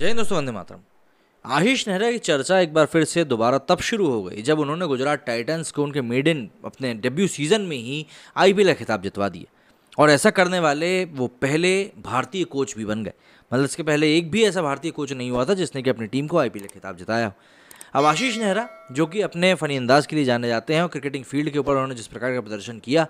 जय हिंद दोस्तों वंदे मातरम आशीष नेहरा की चर्चा एक बार फिर से दोबारा तब शुरू हो गई जब उन्होंने गुजरात टाइटंस को उनके मेडन अपने डेब्यू सीजन में ही आईपीएल का खिताब जितवा दिया और ऐसा करने वाले वो पहले भारतीय कोच भी बन गए मतलब इसके पहले एक भी ऐसा भारतीय कोच नहीं हुआ था जिसने कि अपनी टीम को आई का खिताब जिताया अब आशीष नेहरा जो कि अपने फ़नी अंदाज के लिए जाने जाते हैं और क्रिकेटिंग फील्ड के ऊपर उन्होंने जिस प्रकार का प्रदर्शन किया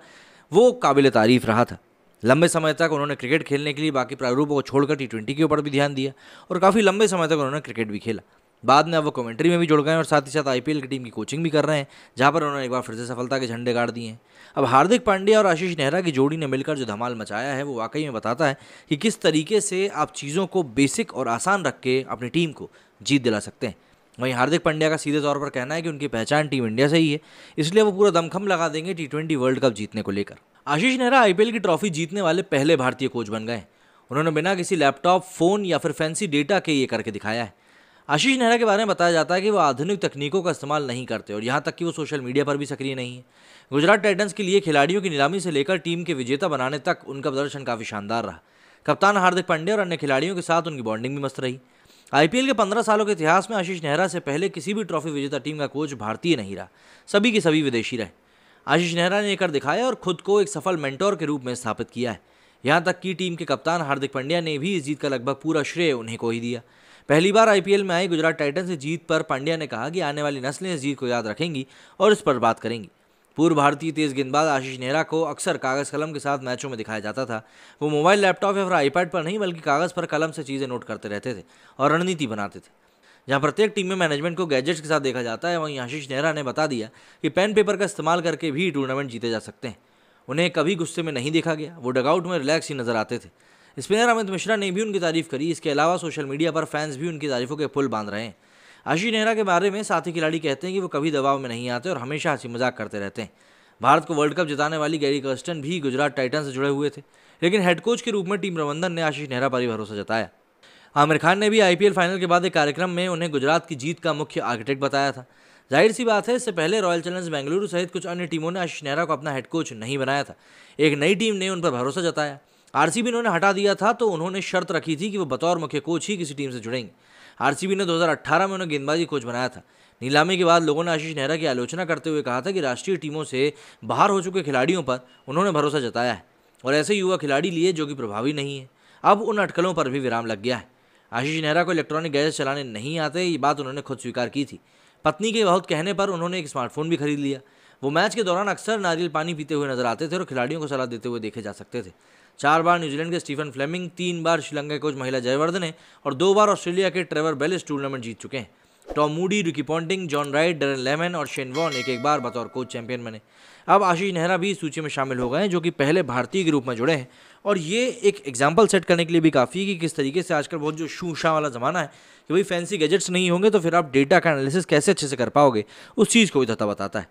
वो काबिल तारीफ़ रहा था लंबे समय तक उन्होंने क्रिकेट खेलने के लिए बाकी प्रारूप को छोड़कर टी ट्वेंटी के ऊपर भी ध्यान दिया और काफ़ी लंबे समय तक उन्होंने क्रिकेट भी खेला बाद में अब वो कमेंट्री में भी जुड़ गए और साथ ही साथ आईपीएल की टीम की कोचिंग भी कर रहे हैं जहां पर उन्होंने एक बार फिर से सफलता के झंडे गाड़ दिए हैं अब हार्दिक पांड्या और आशीष नेहरा की जोड़ी ने मिलकर जो धमाल मचाया है वो वाकई में बताता है कि किस तरीके से आप चीज़ों को बेसिक और आसान रख के अपनी टीम को जीत दिला सकते हैं वहीं हार्दिक पांड्या का सीधे तौर पर कहना है कि उनकी पहचान टीम इंडिया से ही है इसलिए वो पूरा दमखम लगा देंगे टी वर्ल्ड कप जीतने को लेकर आशीष नेहरा आईपीएल की ट्रॉफी जीतने वाले पहले भारतीय कोच बन गए उन्होंने बिना किसी लैपटॉप फ़ोन या फिर फैंसी डेटा के ये करके दिखाया है आशीष नेहरा के बारे में बताया जाता है कि वो आधुनिक तकनीकों का इस्तेमाल नहीं करते और यहाँ तक कि वो सोशल मीडिया पर भी सक्रिय नहीं है गुजरात टाइटन्स के लिए खिलाड़ियों की नीलामी से लेकर टीम के विजेता बनाने तक उनका प्रदर्शन काफ़ी शानदार रहा कप्तान हार्दिक पांडे और अन्य खिलाड़ियों के साथ उनकी बॉन्डिंग भी मस्त रही आईपीएल के पंद्रह सालों के इतिहास में आशीष नेहरा से पहले किसी भी ट्रॉफी विजेता टीम का कोच भारतीय नहीं रहा सभी के सभी विदेशी रहे आशीष नेहरा ने कर दिखाया और खुद को एक सफल मेंटोर के रूप में स्थापित किया है यहाँ तक कि टीम के कप्तान हार्दिक पांड्या ने भी इस जीत का लगभग पूरा श्रेय उन्हें को ही दिया पहली बार आईपीएल में आई गुजरात टाइटन से जीत पर पांड्या ने कहा कि आने वाली नस्लें इस जीत को याद रखेंगी और इस पर बात करेंगी पूर्व भारतीय तेज गेंदबाज आशीष नेहरा को अक्सर कागज़ कलम के साथ मैचों में दिखाया जाता था वो मोबाइल लैपटॉप या फिर आईपैड पर नहीं बल्कि कागज़ पर कलम से चीज़ें नोट करते रहते थे और रणनीति बनाते थे जहां प्रत्येक टीम में मैनेजमेंट को गैजेट्स के साथ देखा जाता है वहीं आशीष नेहरा ने बता दिया कि पेन पेपर का इस्तेमाल करके भी टूर्नामेंट जीते जा सकते हैं उन्हें कभी गुस्से में नहीं देखा गया वो डगआउट में रिलैक्स ही नजर आते थे स्पिनर अमित मिश्रा ने भी उनकी तारीफ करी इसके अलावा सोशल मीडिया पर फैंस भी उनकी तारीफों के पुल बांध रहे हैं आशीष नेहरा के बारे में साथी खिलाड़ी कहते हैं कि वो कभी दबाव में नहीं आते और हमेशा हंसी मजाक करते रहते हैं भारत को वर्ल्ड कप जिताने वाली गैरी कर्स्टन भी गुजरात टाइटन से जुड़े हुए थे लेकिन हेड कोच के रूप में टीम प्रबंधन ने आशीष नेहरा पर ही भरोसा जताया आमिर खान ने भी आईपीएल फाइनल के बाद एक कार्यक्रम में उन्हें गुजरात की जीत का मुख्य आर्किटेक्ट बताया था जाहिर सी बात है इससे पहले रॉयल चैलेंजर्स बेंगलुरु सहित कुछ अन्य टीमों ने आशीष नेहरा को अपना हेड कोच नहीं बनाया था एक नई टीम ने उन पर भरोसा जताया आरसीबी ने उन्हें हटा दिया था तो उन्होंने शर्त रखी थी कि वो बतौर मुख्य कोच ही किसी टीम से जुड़ेंगे आरसीबी ने 2018 में उन्हें गेंदबाजी कोच बनाया था नीलामी के बाद लोगों ने आशीष नेहरा की आलोचना करते हुए कहा था कि राष्ट्रीय टीमों से बाहर हो चुके खिलाड़ियों पर उन्होंने भरोसा जताया है और ऐसे युवा खिलाड़ी लिए जो कि प्रभावी नहीं है अब उन अटकलों पर भी विराम लग गया है आशीष नेहरा को इलेक्ट्रॉनिक गैजेट चलाने नहीं आते ये बात उन्होंने खुद स्वीकार की थी पत्नी के बहुत कहने पर उन्होंने एक स्मार्टफोन भी खरीद लिया वो मैच के दौरान अक्सर नारियल पानी पीते हुए नजर आते थे और खिलाड़ियों को सलाह देते हुए देखे जा सकते थे चार बार न्यूजीलैंड के स्टीफन फ्लेमिंग तीन बार श्रीलंका कोच महिला जयवर्धन है और दो बार ऑस्ट्रेलिया के ट्रेवर बेलिस टूर्नामेंट जीत चुके हैं Tom Moody Ricky Ponting John Wright Darren Lehmann और शेन वॉन एक एक बार बतौर कोच चैंपियन बने अब आशीष नेहरा भी इस सूची में शामिल हो गए हैं जो कि पहले भारतीय के रूप में जुड़े हैं और ये एक एग्जाम्पल सेट करने के लिए भी काफ़ी है कि किस तरीके से आजकल बहुत जो शू शाह वाला ज़माना है कि भाई फैंसी गैजेट्स नहीं होंगे तो फिर आप डेटा का एनालिसिस कैसे अच्छे से कर पाओगे उस चीज़ को भी धता बताता है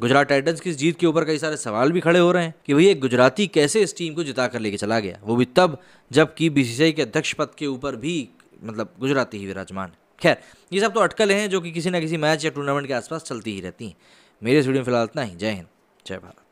गुजरात टाइटन्स की इस जीत के ऊपर कई सारे सवाल भी खड़े हो रहे हैं कि भाई एक गुजराती कैसे इस टीम को जिता कर लेके चला गया वो भी तब जबकि बी के अध्यक्ष पद के ऊपर भी मतलब गुजराती ही विराजमान है खैर ये सब तो अटकलें हैं जो कि किसी ना किसी मैच या टूर्नामेंट के आसपास चलती ही रहती हैं मेरे स्टूडियो में फिलहाल इतना ही जय हिंद जय भारत